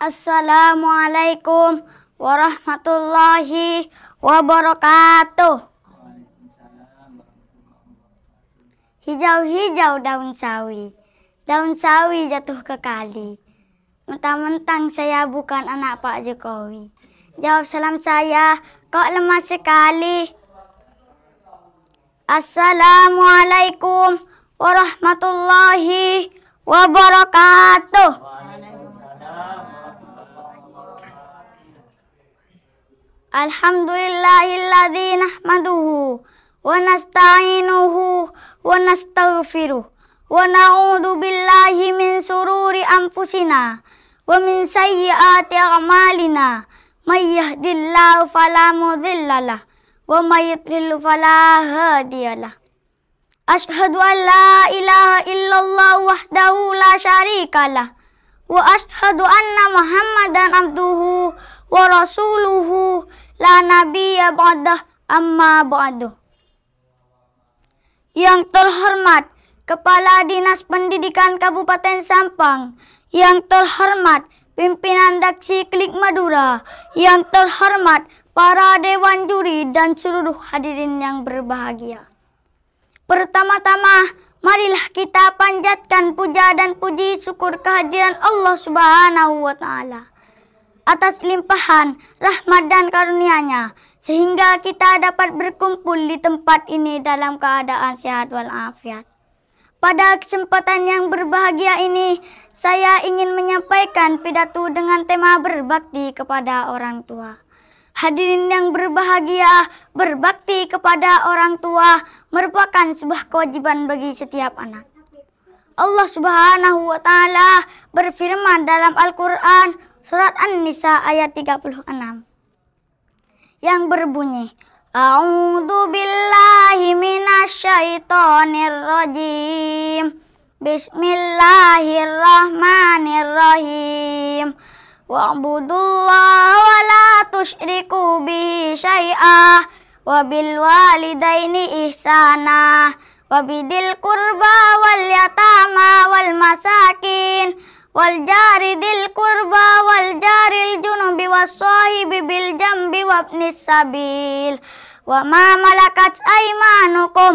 Assalamualaikum warahmatullahi wabarakatuh. Hijau-hijau daun sawi, daun sawi jatuh ke kali. Mentang-mentang saya bukan anak Pak Jokowi. Jawab salam saya, kok lemah sekali. Assalamualaikum warahmatullahi wabarakatuh. الحمد لله الذي نحمده ونستعينه ونستغفره ونعوذ بالله من شرور أنفسنا ومن سيئات أعمالنا من يهد الله فلا مضل له ومن يضلل فلا هادي له أشهد أن لا إله إلا الله وحده لا شريك له وأشهد أن محمدا عبده wa rasuluhu la nabiyya ba'dah amma ba'duh. Yang terhormat Kepala Dinas Pendidikan Kabupaten Sampang, yang terhormat pimpinan Daksi Klik Madura, yang terhormat para dewan juri dan seluruh hadirin yang berbahagia. Pertama-tama, marilah kita panjatkan puja dan puji syukur kehadiran Allah Subhanahu wa taala. atas limpahan rahmat dan karunia-Nya sehingga kita dapat berkumpul di tempat ini dalam keadaan sehat walafiat. Pada kesempatan yang berbahagia ini, saya ingin menyampaikan pidato dengan tema berbakti kepada orang tua. Hadirin yang berbahagia, berbakti kepada orang tua merupakan sebuah kewajiban bagi setiap anak. Allah Subhanahu wa taala berfirman dalam Al-Qur'an surat An-Nisa ayat 36 yang berbunyi A'udzu billahi minasyaitonir rajim Bismillahirrahmanirrahim Wa'budullaha wa la tusyriku bihi syai'ah wa bil walidaini ihsana Wabidil kurba wal yatama wal masakin wal jari dil kurba wal jaril junubi was sahibi bil jambi wabnis sabil wa ma malakat aymanukum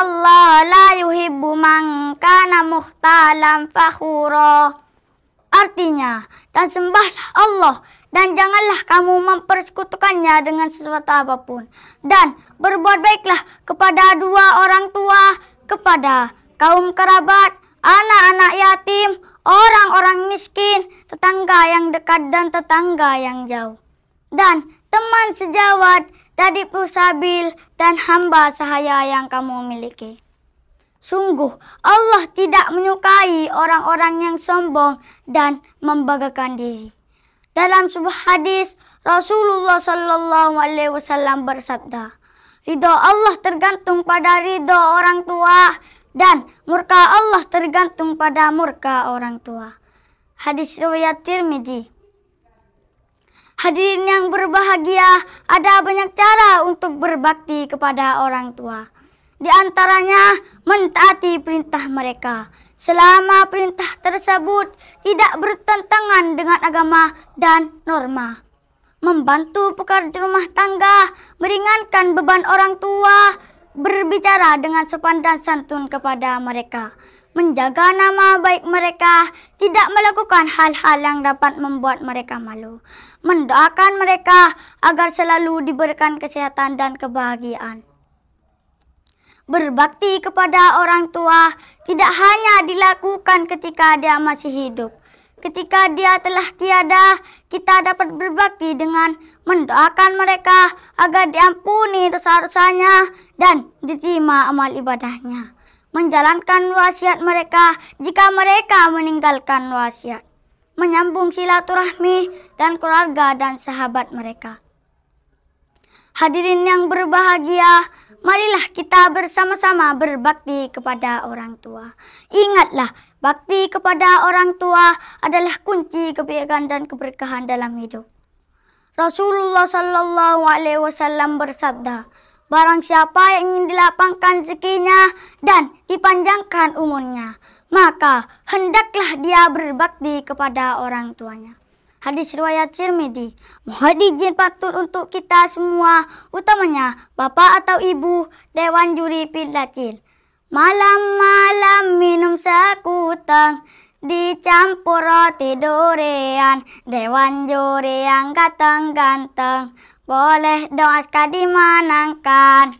allah la yuhibbu man kana mukhtalan fakhura Artinya, dan sembahlah Allah dan janganlah kamu mempersekutukannya dengan sesuatu apapun. Dan berbuat baiklah kepada dua orang tua, kepada kaum kerabat, anak-anak yatim, orang-orang miskin, tetangga yang dekat dan tetangga yang jauh. Dan teman sejawat, dari pusabil, dan hamba sahaya yang kamu miliki. Sungguh, Allah tidak menyukai orang-orang yang sombong dan membanggakan diri. Dalam sebuah hadis, Rasulullah Shallallahu Alaihi Wasallam bersabda, Ridho Allah tergantung pada ridho orang tua dan murka Allah tergantung pada murka orang tua. Hadis riwayat Tirmidzi. Hadirin yang berbahagia, ada banyak cara untuk berbakti kepada orang tua. Di antaranya mentaati perintah mereka selama perintah tersebut tidak bertentangan dengan agama dan norma. Membantu pekerja rumah tangga, meringankan beban orang tua, berbicara dengan sopan dan santun kepada mereka, menjaga nama baik mereka, tidak melakukan hal-hal yang dapat membuat mereka malu, mendoakan mereka agar selalu diberikan kesehatan dan kebahagiaan. Berbakti kepada orang tua tidak hanya dilakukan ketika dia masih hidup. Ketika dia telah tiada, kita dapat berbakti dengan mendoakan mereka agar diampuni dosa-dosanya dan diterima amal ibadahnya. Menjalankan wasiat mereka jika mereka meninggalkan wasiat. Menyambung silaturahmi dan keluarga dan sahabat mereka. Hadirin yang berbahagia, Marilah kita bersama-sama berbakti kepada orang tua. Ingatlah, bakti kepada orang tua adalah kunci kebaikan dan keberkahan dalam hidup. Rasulullah Shallallahu Alaihi Wasallam bersabda, Barang siapa yang ingin dilapangkan rezekinya dan dipanjangkan umurnya, maka hendaklah dia berbakti kepada orang tuanya. Hadis riwayat Cirmidi. Mohon izin patut untuk kita semua, utamanya bapak atau ibu, dewan juri pildacil. Malam-malam minum sakutang, dicampur roti durian, dewan juri yang ganteng-ganteng. Boleh dong sekali dimanangkan.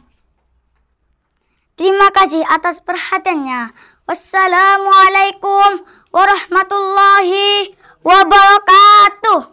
Terima kasih atas perhatiannya. Wassalamualaikum warahmatullahi wabarakatuh.